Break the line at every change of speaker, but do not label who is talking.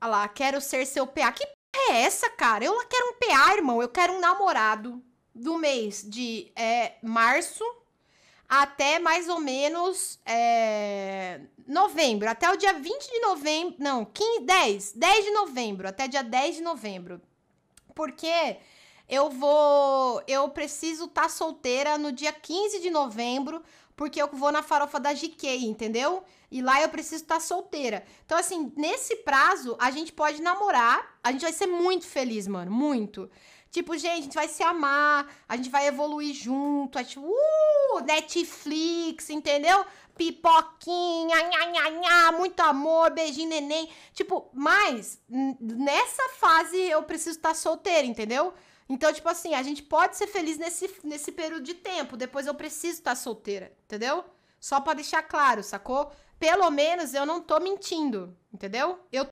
Olha lá, quero ser seu PA. Que porra é essa, cara? Eu quero um PA, irmão. Eu quero um namorado do mês de é, março até mais ou menos é, novembro. Até o dia 20 de novembro. Não, 15, 10. 10 de novembro. Até dia 10 de novembro. Porque eu vou. Eu preciso estar tá solteira no dia 15 de novembro porque eu vou na farofa da GK, entendeu? E lá eu preciso estar tá solteira. Então, assim, nesse prazo, a gente pode namorar, a gente vai ser muito feliz, mano, muito. Tipo, gente, a gente vai se amar, a gente vai evoluir junto, a gente, uh, Netflix, entendeu? Pipoquinha, nha, nha, nha, muito amor, beijinho, neném. Tipo, mas nessa fase eu preciso estar tá solteira, entendeu? Então, tipo assim, a gente pode ser feliz nesse, nesse período de tempo, depois eu preciso estar tá solteira entendeu? Só para deixar claro, sacou? Pelo menos eu não tô mentindo, entendeu? Eu